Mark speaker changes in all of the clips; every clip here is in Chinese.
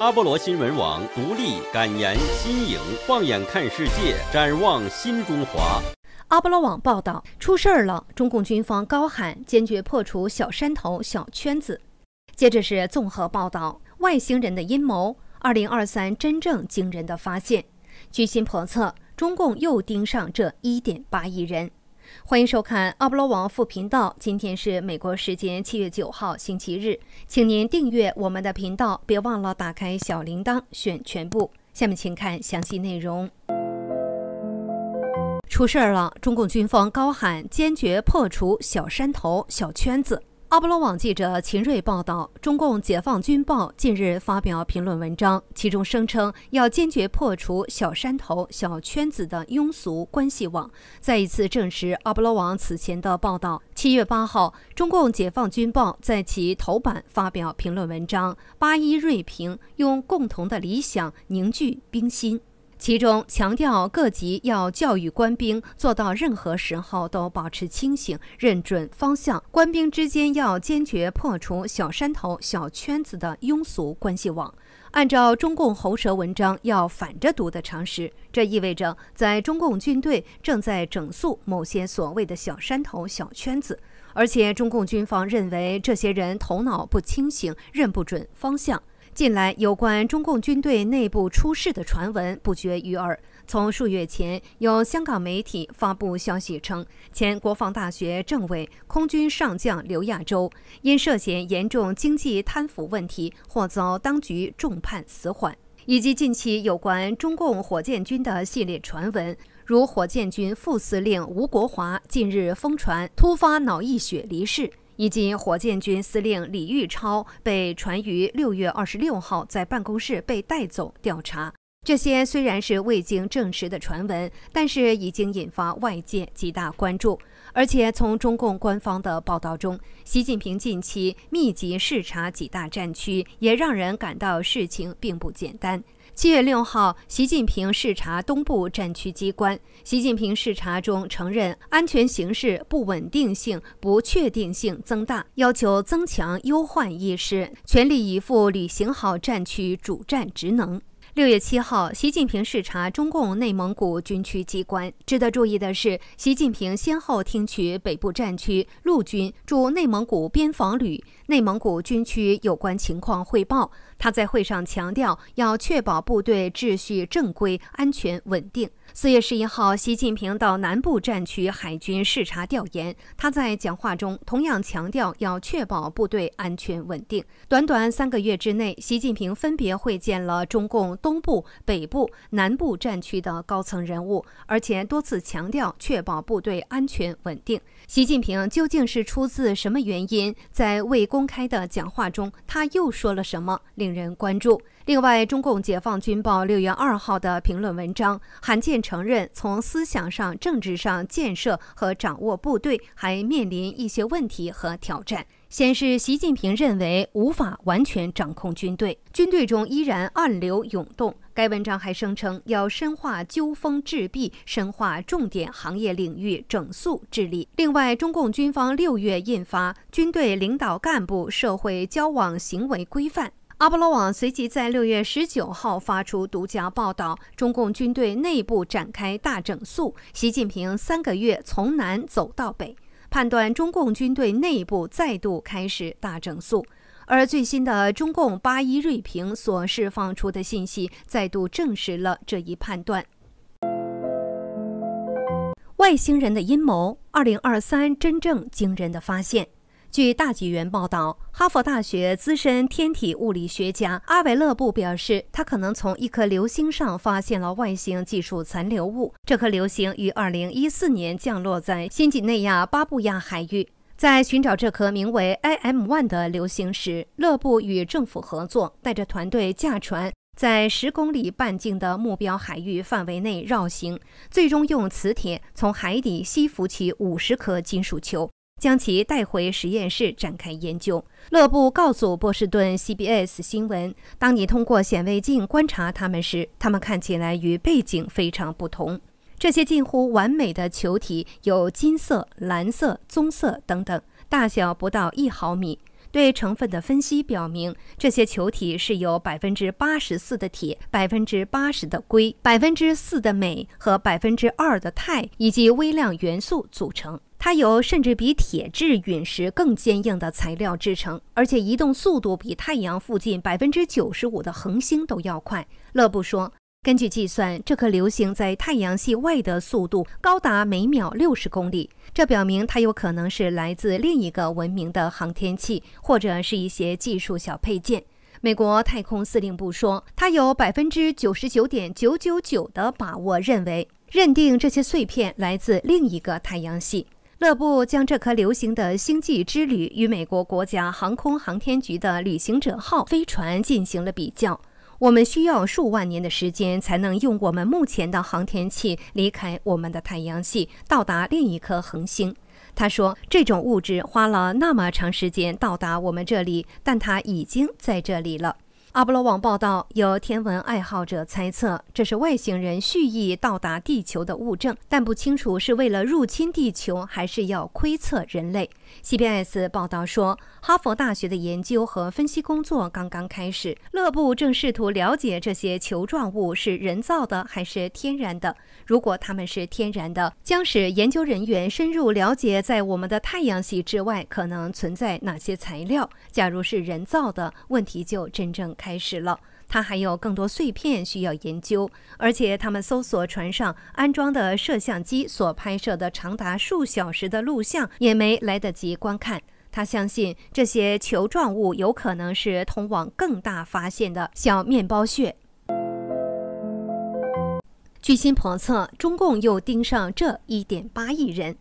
Speaker 1: 阿波罗新闻网独立敢言新颖，放眼看世界，展望新中华。阿波罗网报道：出事儿了！中共军方高喊坚决破除小山头、小圈子。接着是综合报道：外星人的阴谋。二零二三真正惊人的发现，居心叵测，中共又盯上这一点八亿人。欢迎收看阿波罗网副频道。今天是美国时间七月九号星期日，请您订阅我们的频道，别忘了打开小铃铛，选全部。下面请看详细内容。出事了！中共军方高喊坚决破除小山头、小圈子。阿波罗网记者秦锐报道，中共解放军报近日发表评论文章，其中声称要坚决破除小山头、小圈子的庸俗关系网，再一次证实阿波罗网此前的报道。七月八号，中共解放军报在其头版发表评论文章《八一锐评》，用共同的理想凝聚冰心。其中强调，各级要教育官兵做到任何时候都保持清醒、认准方向。官兵之间要坚决破除小山头、小圈子的庸俗关系网。按照中共喉舌文章要反着读的常识，这意味着在中共军队正在整肃某些所谓的小山头、小圈子，而且中共军方认为这些人头脑不清醒、认不准方向。近来，有关中共军队内部出事的传闻不绝于耳。从数月前有香港媒体发布消息称，前国防大学政委、空军上将刘亚洲因涉嫌严重经济贪腐问题，或遭当局重判死缓；以及近期有关中共火箭军的系列传闻，如火箭军副司令吴国华近日疯传突发脑溢血离世。以及火箭军司令李玉超被传于六月二十六号在办公室被带走调查，这些虽然是未经证实的传闻，但是已经引发外界极大关注。而且从中共官方的报道中，习近平近期密集视察几大战区，也让人感到事情并不简单。七月六号，习近平视察东部战区机关。习近平视察中承认，安全形势不稳定性、不确定性增大，要求增强忧患意识，全力以赴履行好战区主战职能。六月七号，习近平视察中共内蒙古军区机关。值得注意的是，习近平先后听取北部战区陆军驻内蒙古边防旅。内蒙古军区有关情况汇报。他在会上强调，要确保部队秩序正规、安全稳定。四月十一号，习近平到南部战区海军视察调研。他在讲话中同样强调，要确保部队安全稳定。短短三个月之内，习近平分别会见了中共东部、北部、南部战区的高层人物，而且多次强调确保部队安全稳定。习近平究竟是出自什么原因？在未公开的讲话中，他又说了什么？令人关注。另外，《中共解放军报》六月二号的评论文章罕见承认，从思想上、政治上建设和掌握部队还面临一些问题和挑战。先是习近平认为无法完全掌控军队，军队中依然暗流涌动。该文章还声称要深化纠风治弊，深化重点行业领域整肃治理。另外，中共军方六月印发《军队领导干部社会交往行为规范》。阿波罗网随即在六月十九号发出独家报道：中共军队内部展开大整肃，习近平三个月从南走到北，判断中共军队内部再度开始大整肃。而最新的中共八一瑞平所释放出的信息，再度证实了这一判断。外星人的阴谋，二零二三真正惊人的发现。据大纪元报道，哈佛大学资深天体物理学家阿维勒布表示，他可能从一颗流星上发现了外星技术残留物。这颗流星于二零一四年降落在新几内亚巴布亚海域。在寻找这颗名为 IM1 的流星时，勒布与政府合作，带着团队驾船在十公里半径的目标海域范围内绕行，最终用磁铁从海底吸附起五十颗金属球，将其带回实验室展开研究。勒布告诉波士顿 CBS 新闻：“当你通过显微镜观察它们时，它们看起来与背景非常不同。”这些近乎完美的球体有金色、蓝色、棕色等等，大小不到一毫米。对成分的分析表明，这些球体是由百分之八十四的铁、百分之八十的硅、百分之四的镁和百分之二的钛以及微量元素组成。它由甚至比铁质陨石更坚硬的材料制成，而且移动速度比太阳附近百分之九十五的恒星都要快。勒布说。根据计算，这颗流星在太阳系外的速度高达每秒六十公里，这表明它有可能是来自另一个文明的航天器，或者是一些技术小配件。美国太空司令部说，它有百分之九十九点九九九的把握认为，认定这些碎片来自另一个太阳系。勒布将这颗流星的星际之旅与美国国家航空航天局的旅行者号飞船进行了比较。我们需要数万年的时间才能用我们目前的航天器离开我们的太阳系，到达另一颗恒星。他说，这种物质花了那么长时间到达我们这里，但它已经在这里了。阿波罗网报道，有天文爱好者猜测，这是外星人蓄意到达地球的物证，但不清楚是为了入侵地球，还是要窥测人类。CBS 报道说，哈佛大学的研究和分析工作刚刚开始。勒布正试图了解这些球状物是人造的还是天然的。如果它们是天然的，将使研究人员深入了解在我们的太阳系之外可能存在哪些材料。假如是人造的，问题就真正开始了。他还有更多碎片需要研究，而且他们搜索船上安装的摄像机所拍摄的长达数小时的录像也没来得及观看。他相信这些球状物有可能是通往更大发现的小面包屑。居心叵测，中共又盯上这一点八亿人。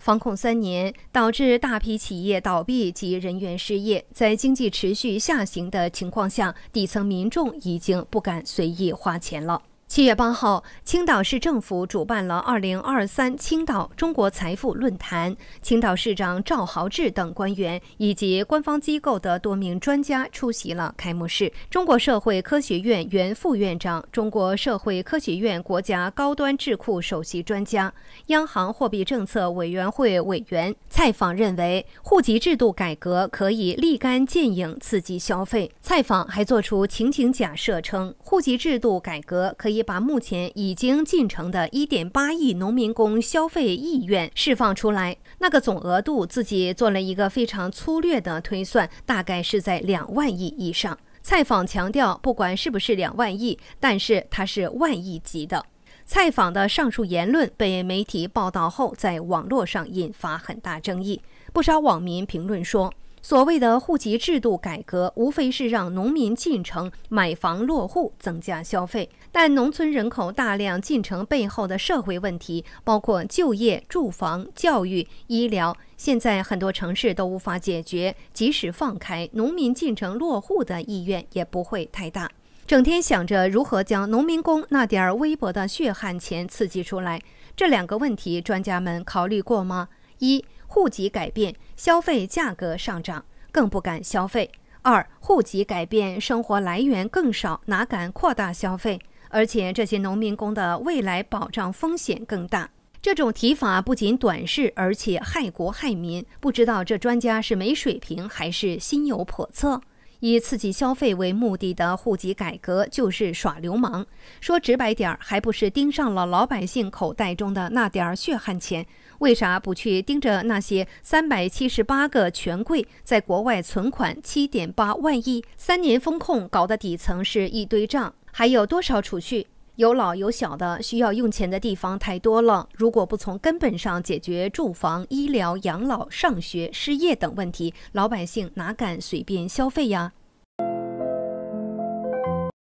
Speaker 1: 防控三年，导致大批企业倒闭及人员失业。在经济持续下行的情况下，底层民众已经不敢随意花钱了。七月八号，青岛市政府主办了二零二三青岛中国财富论坛。青岛市长赵豪志等官员以及官方机构的多名专家出席了开幕式。中国社会科学院原副院长、中国社会科学院国家高端智库首席专家、央行货币政策委员会委员蔡昉认为，户籍制度改革可以立竿见影刺激消费。蔡昉还做出情景假设称。户籍制度改革可以把目前已经进城的一点八亿农民工消费意愿释放出来。那个总额度自己做了一个非常粗略的推算，大概是在两万亿以上。蔡访强调，不管是不是两万亿，但是它是万亿级的。蔡访的上述言论被媒体报道后，在网络上引发很大争议。不少网民评论说。所谓的户籍制度改革，无非是让农民进城买房落户，增加消费。但农村人口大量进城背后的社会问题，包括就业、住房、教育、医疗，现在很多城市都无法解决。即使放开农民进城落户的意愿，也不会太大。整天想着如何将农民工那点儿微薄的血汗钱刺激出来，这两个问题，专家们考虑过吗？一户籍改变，消费价格上涨，更不敢消费；二户籍改变，生活来源更少，哪敢扩大消费？而且这些农民工的未来保障风险更大。这种提法不仅短视，而且害国害民。不知道这专家是没水平，还是心有叵测？以刺激消费为目的的户籍改革就是耍流氓。说直白点儿，还不是盯上了老百姓口袋中的那点儿血汗钱？为啥不去盯着那些三百七十八个权贵在国外存款七点八万亿，三年风控搞的底层是一堆账，还有多少储蓄？有老有小的，需要用钱的地方太多了。如果不从根本上解决住房、医疗、养老、上学、失业等问题，老百姓哪敢随便消费呀？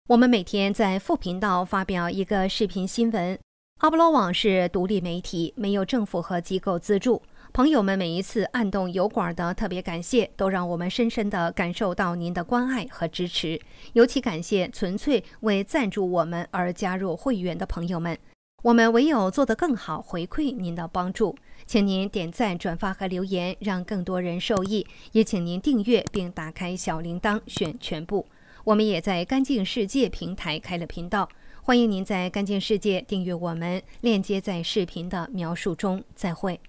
Speaker 1: 我们每天在副频道发表一个视频新闻。阿波拉网是独立媒体，没有政府和机构资助。朋友们每一次按动油管的特别感谢，都让我们深深的感受到您的关爱和支持。尤其感谢纯粹为赞助我们而加入会员的朋友们。我们唯有做得更好，回馈您的帮助。请您点赞、转发和留言，让更多人受益。也请您订阅并打开小铃铛，选全部。我们也在干净世界平台开了频道，欢迎您在干净世界订阅我们，链接在视频的描述中。再会。